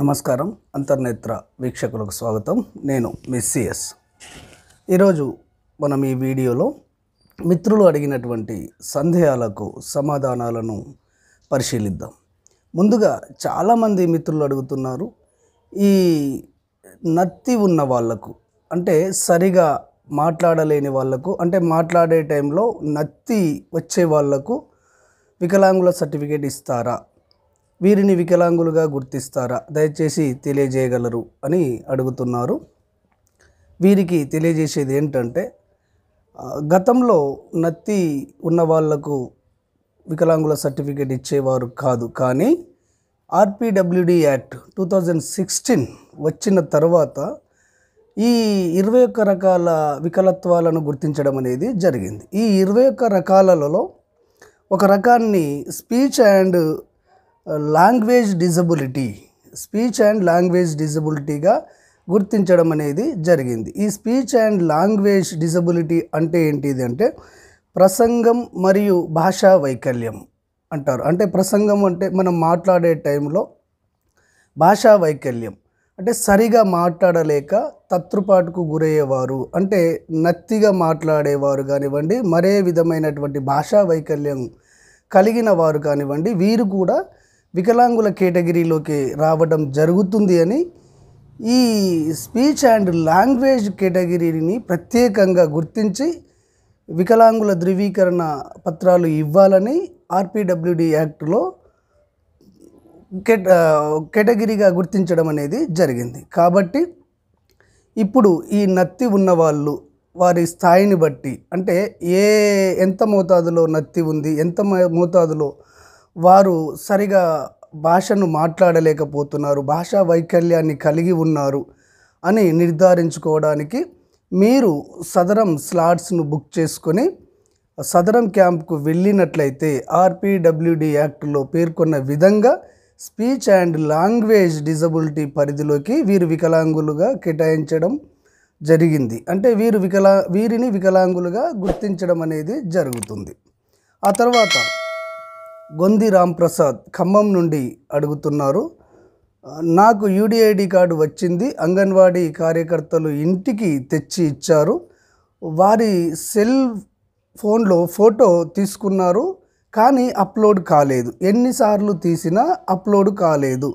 నమస్కారం అంతర్నేత్ర వీక్షకులకు స్వాగతం నేను సిఎస్ ఈరోజు మనం ఈ వీడియోలో మిత్రులు అడిగినటువంటి సందేహాలకు సమాధానాలను పరిశీలిద్దాం ముందుగా చాలామంది మిత్రులు అడుగుతున్నారు ఈ నత్తి ఉన్న వాళ్లకు అంటే సరిగా మాట్లాడలేని వాళ్లకు అంటే మాట్లాడే టైంలో నత్తి వచ్చే వాళ్లకు వికలాంగుల సర్టిఫికేట్ ఇస్తారా వీరిని వికలాంగులుగా గుర్తిస్తారా దయచేసి తెలియజేయగలరు అని అడుగుతున్నారు వీరికి తెలియజేసేది ఏంటంటే గతంలో నత్తి ఉన్న వాళ్లకు వికలాంగుల సర్టిఫికేట్ ఇచ్చేవారు కాదు కానీ RPWD act two thousand sixteen వచ్చిన తర్వాత ఈ ఇరవై ఒక్క రకాల వికలత్వాలను గుర్తించడం అనేది జరిగింది ఈ ఇరవై ఒక్క రకాలలో ఒక రకాన్ని speech and language disability speech and language డిజబిలిటీగా గుర్తించడం అనేది జరిగింది ఈ స్పీచ్ అండ్ లాంగ్వేజ్ డిజబిలిటీ అంటే ఏంటిది అంటే ప్రసంగం మరియు భాషా వైకల్యం అంటారు అంటే ప్రసంగం అంటే మనం మాట్లాడే టైంలో భాషా వైకల్యం అంటే సరిగా మాట్లాడలేక తత్రుపాటుకు గురయ్యేవారు అంటే నత్తిగా మాట్లాడేవారు కానివ్వండి మరే విధమైనటువంటి భాషా వైకల్యం కలిగిన వారు కానివ్వండి వీరు కూడా వికలాంగుల కేటగిరీలోకి రావడం జరుగుతుంది అని ఈ స్పీచ్ అండ్ లాంగ్వేజ్ కేటగిరీని ప్రత్యేకంగా గుర్తించి వికలాంగుల ధృవీకరణ పత్రాలు ఇవ్వాలని ఆర్పిడబ్ల్యూడి యాక్ట్లో కేటగిరీగా గుర్తించడం అనేది జరిగింది కాబట్టి ఇప్పుడు ఈ నత్తి ఉన్నవాళ్ళు వారి స్థాయిని బట్టి అంటే ఏ ఎంత మోతాదులో నత్తి ఉంది ఎంత మోతాదులో వారు సరిగా భాషను మాట్లాడలేకపోతున్నారు భాషా వైకల్యాన్ని కలిగి ఉన్నారు అని నిర్ధారించుకోవడానికి మీరు సదరం స్లాట్స్ను బుక్ చేసుకొని సదరం క్యాంప్కు వెళ్ళినట్లయితే ఆర్పిడబ్ల్యూడి యాక్ట్లో పేర్కొన్న విధంగా స్పీచ్ అండ్ లాంగ్వేజ్ డిజబిలిటీ పరిధిలోకి వీరు వికలాంగులుగా కేటాయించడం జరిగింది అంటే వీరు వికలా వీరిని వికలాంగులుగా గుర్తించడం అనేది జరుగుతుంది ఆ తర్వాత గొంది రాంప్రసాద్ ఖమ్మం నుండి అడుగుతున్నారు నాకు యూడిఐడి కార్డు వచ్చింది అంగన్వాడీ కార్యకర్తలు ఇంటికి తెచ్చి ఇచ్చారు వారి సెల్ ఫోన్లో ఫోటో తీసుకున్నారు కానీ అప్లోడ్ కాలేదు ఎన్నిసార్లు తీసినా అప్లోడ్ కాలేదు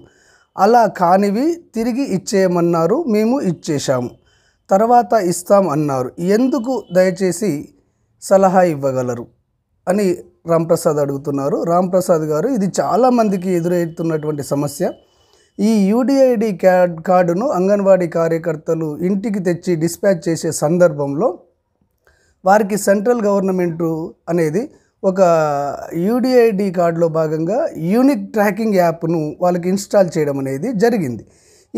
అలా కానివి తిరిగి ఇచ్చేయమన్నారు మేము ఇచ్చేశాము తర్వాత ఇస్తాం అన్నారు ఎందుకు దయచేసి సలహా ఇవ్వగలరు అని రాంప్రసాద్ అడుగుతున్నారు రాంప్రసాద్ గారు ఇది చాలామందికి ఎదురవుతున్నటువంటి సమస్య ఈ యూడిఐడి క్యాడ్ కార్డును అంగన్వాడీ కార్యకర్తలు ఇంటికి తెచ్చి డిస్పాచ్ చేసే సందర్భంలో వారికి సెంట్రల్ గవర్నమెంటు అనేది ఒక యూడిఐడి కార్డులో భాగంగా యూనిక్ ట్రాకింగ్ యాప్ను వాళ్ళకి ఇన్స్టాల్ చేయడం అనేది జరిగింది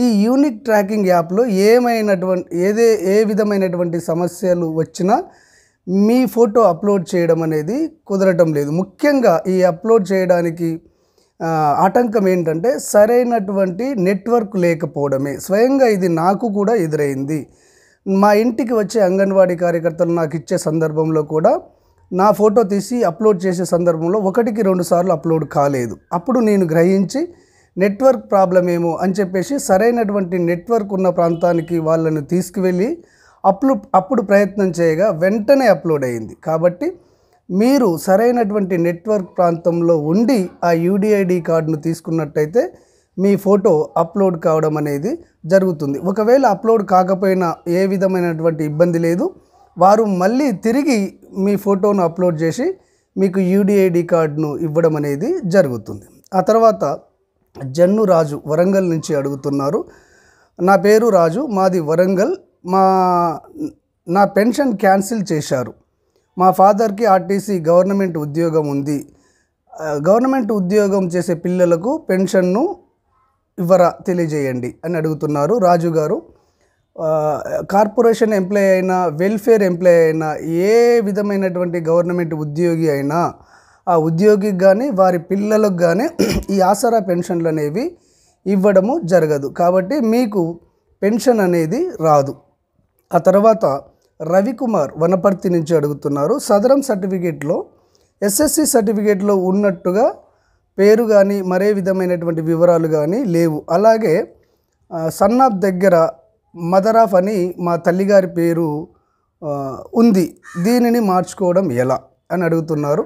ఈ యూనిక్ ట్రాకింగ్ యాప్లో ఏమైనటువంటి ఏదే ఏ విధమైనటువంటి సమస్యలు వచ్చినా మీ ఫోటో అప్లోడ్ చేయడం అనేది కుదరటం లేదు ముఖ్యంగా ఈ అప్లోడ్ చేయడానికి ఆటంకం ఏంటంటే సరైనటువంటి నెట్వర్క్ లేకపోవడమే స్వయంగా ఇది నాకు కూడా ఎదురైంది మా ఇంటికి వచ్చే అంగన్వాడీ కార్యకర్తలు నాకు ఇచ్చే సందర్భంలో కూడా నా ఫోటో తీసి అప్లోడ్ చేసే సందర్భంలో ఒకటికి రెండు సార్లు అప్లోడ్ కాలేదు అప్పుడు నేను గ్రహించి నెట్వర్క్ ప్రాబ్లం ఏమో అని చెప్పేసి సరైనటువంటి నెట్వర్క్ ఉన్న ప్రాంతానికి వాళ్ళను తీసుకువెళ్ళి అప్లు అప్పుడు ప్రయత్నం చేయగా వెంటనే అప్లోడ్ అయింది కాబట్టి మీరు సరైనటువంటి నెట్వర్క్ ప్రాంతంలో ఉండి ఆ యూడిఐడి కార్డును తీసుకున్నట్టయితే మీ ఫోటో అప్లోడ్ కావడం అనేది జరుగుతుంది ఒకవేళ అప్లోడ్ కాకపోయినా ఏ విధమైనటువంటి ఇబ్బంది లేదు వారు మళ్ళీ తిరిగి మీ ఫోటోను అప్లోడ్ చేసి మీకు యూడిఐడి కార్డును ఇవ్వడం అనేది జరుగుతుంది ఆ తర్వాత జన్ను రాజు వరంగల్ నుంచి అడుగుతున్నారు నా పేరు రాజు మాది వరంగల్ మా నా పెన్షన్ క్యాన్సిల్ చేశారు మా ఫాదర్కి ఆర్టీసీ గవర్నమెంట్ ఉద్యోగం ఉంది గవర్నమెంట్ ఉద్యోగం చేసే పిల్లలకు పెన్షన్ను ఇవ్వరా తెలియజేయండి అని అడుగుతున్నారు రాజు గారు కార్పొరేషన్ ఎంప్లాయ్ అయినా వెల్ఫేర్ ఎంప్లాయ్ అయినా ఏ విధమైనటువంటి గవర్నమెంట్ ఉద్యోగి అయినా ఆ ఉద్యోగికి కానీ వారి పిల్లలకు కానీ ఈ ఆసరా పెన్షన్లు అనేవి ఇవ్వడము జరగదు కాబట్టి మీకు పెన్షన్ అనేది రాదు ఆ తర్వాత రవికుమార్ వనపర్తి నుంచి అడుగుతున్నారు సదరం సర్టిఫికేట్లో ఎస్ఎస్సి సర్టిఫికేట్లో ఉన్నట్టుగా పేరు కానీ మరే విధమైనటువంటి వివరాలు కానీ లేవు అలాగే సన్నాప్ దగ్గర మదర్ ఆఫ్ అని మా తల్లిగారి పేరు ఉంది దీనిని మార్చుకోవడం ఎలా అని అడుగుతున్నారు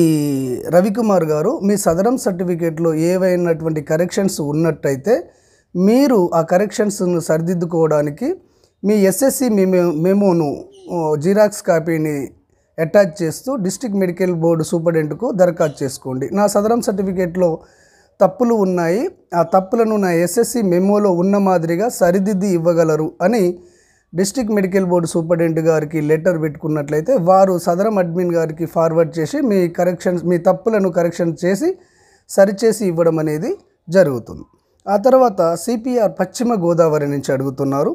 ఈ రవికుమార్ గారు మీ సదరం సర్టిఫికేట్లో ఏవైనటువంటి కరెక్షన్స్ ఉన్నట్టయితే మీరు ఆ కరెక్షన్స్ను సరిదిద్దుకోవడానికి మీ ఎస్ఎస్సి మేము మెమోను జిరాక్స్ కాపీని అటాచ్ చేస్తూ డిస్టిక్ మెడికల్ బోర్డు సూపరింటెంట్కు దరఖాస్తు చేసుకోండి నా సదరం సర్టిఫికేట్లో తప్పులు ఉన్నాయి ఆ తప్పులను నా ఎస్ఎస్సి మెమోలో ఉన్న మాదిరిగా సరిదిద్ది ఇవ్వగలరు అని డిస్టిక్ మెడికల్ బోర్డు సూపరింటెంట్ గారికి లెటర్ పెట్టుకున్నట్లయితే వారు సదరం అడ్మిన్ గారికి ఫార్వర్డ్ చేసి మీ కరెక్షన్స్ మీ తప్పులను కరెక్షన్ చేసి సరిచేసి ఇవ్వడం అనేది జరుగుతుంది ఆ తర్వాత సిపిఆర్ పశ్చిమ గోదావరి నుంచి అడుగుతున్నారు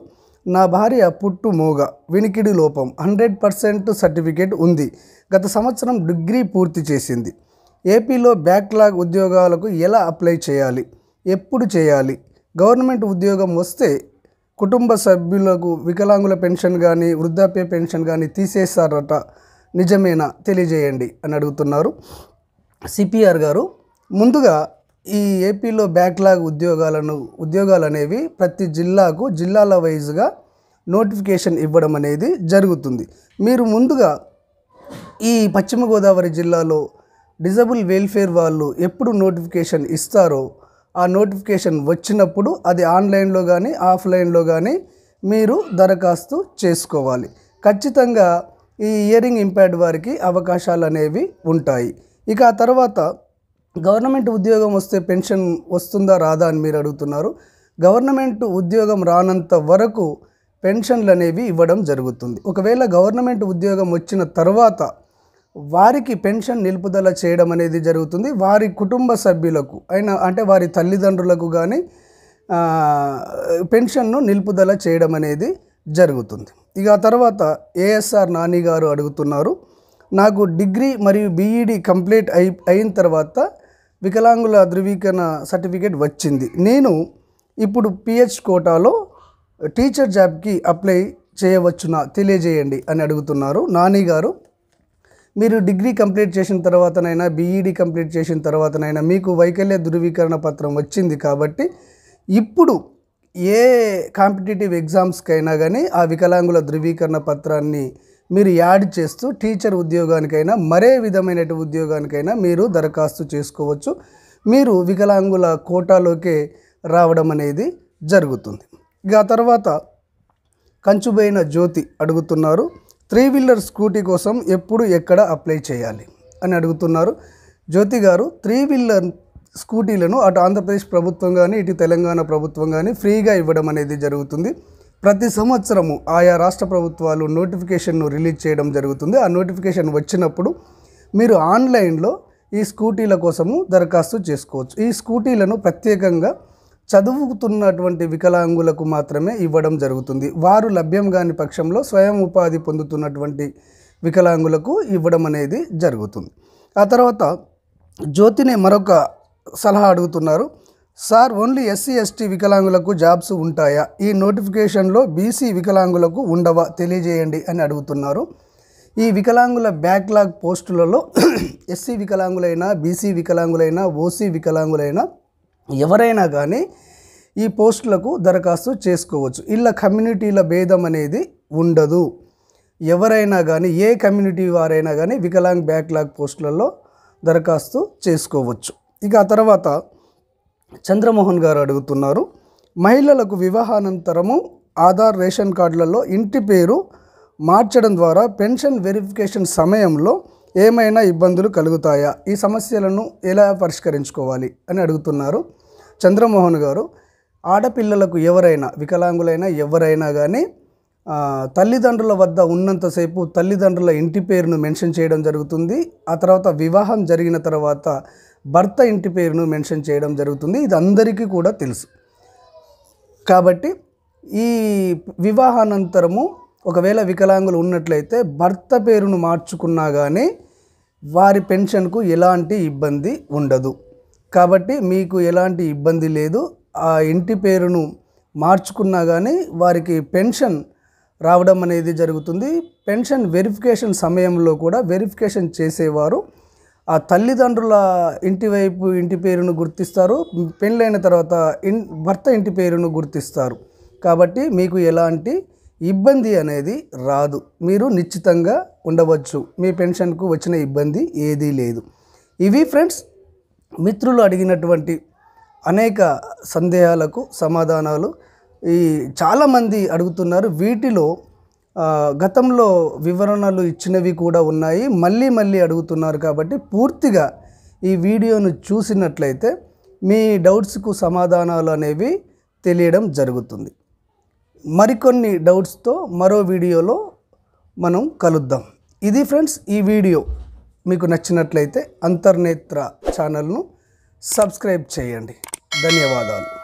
నా భార్య పుట్టు మోగ వినికిడి లోపం హండ్రెడ్ పర్సెంట్ సర్టిఫికేట్ ఉంది గత సంవత్సరం డిగ్రీ పూర్తి చేసింది ఏపీలో బ్యాక్లాగ్ ఉద్యోగాలకు ఎలా అప్లై చేయాలి ఎప్పుడు చేయాలి గవర్నమెంట్ ఉద్యోగం వస్తే కుటుంబ సభ్యులకు వికలాంగుల పెన్షన్ కానీ వృద్ధాప్య పెన్షన్ కానీ తీసేస్తారట నిజమేనా తెలియజేయండి అని అడుగుతున్నారు సిపిఆర్ గారు ముందుగా ఈ ఏపీలో బ్యాక్లాగ్ ఉద్యోగాలను ఉద్యోగాలు అనేవి ప్రతి జిల్లాకు జిల్లాల వైజ్గా నోటిఫికేషన్ ఇవ్వడం అనేది జరుగుతుంది మీరు ముందుగా ఈ పశ్చిమ గోదావరి జిల్లాలో డిజబుల్ వెల్ఫేర్ వాళ్ళు ఎప్పుడు నోటిఫికేషన్ ఇస్తారో ఆ నోటిఫికేషన్ వచ్చినప్పుడు అది ఆన్లైన్లో కానీ ఆఫ్లైన్లో కానీ మీరు దరఖాస్తు చేసుకోవాలి ఖచ్చితంగా ఈ ఇయరింగ్ ఇంపాక్ట్ వారికి అవకాశాలు అనేవి ఉంటాయి ఇక ఆ తర్వాత గవర్నమెంట్ ఉద్యోగం వస్తే పెన్షన్ వస్తుందా రాదా అని మీరు అడుగుతున్నారు గవర్నమెంట్ ఉద్యోగం రానంత వరకు పెన్షన్లు అనేవి ఇవ్వడం జరుగుతుంది ఒకవేళ గవర్నమెంట్ ఉద్యోగం వచ్చిన తర్వాత వారికి పెన్షన్ నిలుపుదల చేయడం అనేది జరుగుతుంది వారి కుటుంబ సభ్యులకు అయినా అంటే వారి తల్లిదండ్రులకు కానీ పెన్షన్ను నిలుపుదల చేయడం అనేది జరుగుతుంది ఇక తర్వాత ఏఎస్ఆర్ నాని గారు అడుగుతున్నారు నాకు డిగ్రీ మరియు బీఈడి కంప్లీట్ అయి అయిన తర్వాత వికలాంగుల ధృవీకరణ సర్టిఫికేట్ వచ్చింది నేను ఇప్పుడు పిహెచ్ కోటాలో టీచర్ జాబ్కి అప్లై చేయవచ్చునా తెలియజేయండి అని అడుగుతున్నారు నాని గారు మీరు డిగ్రీ కంప్లీట్ చేసిన తర్వాతనైనా బీఈడి కంప్లీట్ చేసిన తర్వాతనైనా మీకు వైకల్య ధృవీకరణ పత్రం వచ్చింది కాబట్టి ఇప్పుడు ఏ కాంపిటేటివ్ ఎగ్జామ్స్కైనా కానీ ఆ వికలాంగుల ధృవీకరణ పత్రాన్ని మీరు యాడ్ చేస్తూ టీచర్ ఉద్యోగానికైనా మరే విధమైన ఉద్యోగానికైనా మీరు దరఖాస్తు చేసుకోవచ్చు మీరు వికలాంగుల కోటాలోకే రావడం అనేది జరుగుతుంది ఇక ఆ తర్వాత కంచుబైన జ్యోతి అడుగుతున్నారు త్రీ వీలర్ స్కూటీ కోసం ఎప్పుడు ఎక్కడ అప్లై చేయాలి అని అడుగుతున్నారు జ్యోతి గారు త్రీ వీలర్ స్కూటీలను అటు ఆంధ్రప్రదేశ్ ప్రభుత్వం కానీ ఇటు తెలంగాణ ప్రభుత్వం కానీ ఫ్రీగా ఇవ్వడం అనేది జరుగుతుంది ప్రతి సంవత్సరము ఆయా రాష్ట్ర ప్రభుత్వాలు నోటిఫికేషన్ను రిలీజ్ చేయడం జరుగుతుంది ఆ నోటిఫికేషన్ వచ్చినప్పుడు మీరు ఆన్లైన్లో ఈ స్కూటీల కోసము దరఖాస్తు చేసుకోవచ్చు ఈ స్కూటీలను ప్రత్యేకంగా చదువుతున్నటువంటి వికలాంగులకు మాత్రమే ఇవ్వడం జరుగుతుంది వారు లభ్యం కాని పక్షంలో స్వయం ఉపాధి పొందుతున్నటువంటి వికలాంగులకు ఇవ్వడం అనేది జరుగుతుంది ఆ తర్వాత జ్యోతిని మరొక సలహా అడుగుతున్నారు సార్ ఓన్లీ ఎస్సీ ఎస్టీ వికలాంగులకు జాబ్స్ ఉంటాయా ఈ నోటిఫికేషన్లో బీసీ వికలాంగులకు ఉండవా తెలియజేయండి అని అడుగుతున్నారు ఈ వికలాంగుల బ్యాక్లాగ్ పోస్టులలో ఎస్సీ వికలాంగులైనా బీసీ వికలాంగులైనా ఓసీ వికలాంగులైనా ఎవరైనా కానీ ఈ పోస్టులకు దరఖాస్తు చేసుకోవచ్చు ఇళ్ళ కమ్యూనిటీల భేదం అనేది ఉండదు ఎవరైనా కానీ ఏ కమ్యూనిటీ వారైనా కానీ వికలాంగ్ బ్యాక్లాగ్ పోస్టులలో దరఖాస్తు చేసుకోవచ్చు ఇక ఆ తర్వాత చంద్రమోహన్ గారు అడుగుతున్నారు మహిళలకు వివాహానంతరము ఆధార్ రేషన్ కార్డులలో ఇంటి పేరు మార్చడం ద్వారా పెన్షన్ వెరిఫికేషన్ సమయంలో ఏమైనా ఇబ్బందులు కలుగుతాయా ఈ సమస్యలను ఎలా పరిష్కరించుకోవాలి అని అడుగుతున్నారు చంద్రమోహన్ గారు ఆడపిల్లలకు ఎవరైనా వికలాంగులైనా ఎవరైనా కానీ తల్లిదండ్రుల వద్ద ఉన్నంతసేపు తల్లిదండ్రుల ఇంటి పేరును మెన్షన్ చేయడం జరుగుతుంది ఆ తర్వాత వివాహం జరిగిన తర్వాత భర్త ఇంటి పేరును మెన్షన్ చేయడం జరుగుతుంది ఇది అందరికీ కూడా తెలుసు కాబట్టి ఈ వివాహానంతరము ఒకవేళ వికలాంగులు ఉన్నట్లయితే భర్త పేరును మార్చుకున్నా కానీ వారి పెన్షన్కు ఎలాంటి ఇబ్బంది ఉండదు కాబట్టి మీకు ఎలాంటి ఇబ్బంది లేదు ఆ ఇంటి పేరును మార్చుకున్నా కానీ వారికి పెన్షన్ రావడం అనేది జరుగుతుంది పెన్షన్ వెరిఫికేషన్ సమయంలో కూడా వెరిఫికేషన్ చేసేవారు ఆ తల్లిదండ్రుల ఇంటి వైపు ఇంటి పేరును గుర్తిస్తారు పెళ్ళైన తర్వాత ఇన్ భర్త ఇంటి పేరును గుర్తిస్తారు కాబట్టి మీకు ఎలాంటి ఇబ్బంది అనేది రాదు మీరు నిశ్చితంగా ఉండవచ్చు మీ పెన్షన్కు వచ్చిన ఇబ్బంది ఏదీ లేదు ఇవి ఫ్రెండ్స్ మిత్రులు అడిగినటువంటి అనేక సందేహాలకు సమాధానాలు ఈ చాలామంది అడుగుతున్నారు వీటిలో గతంలో వివరణలు ఇచ్చినవి కూడా ఉన్నాయి మళ్ళీ మళ్ళీ అడుగుతున్నారు కాబట్టి పూర్తిగా ఈ వీడియోను చూసినట్లయితే మీ డౌట్స్కు సమాధానాలు అనేవి తెలియడం జరుగుతుంది మరికొన్ని డౌట్స్తో మరో వీడియోలో మనం కలుద్దాం ఇది ఫ్రెండ్స్ ఈ వీడియో మీకు నచ్చినట్లయితే అంతర్నేత్ర ఛానల్ను సబ్స్క్రైబ్ చేయండి ధన్యవాదాలు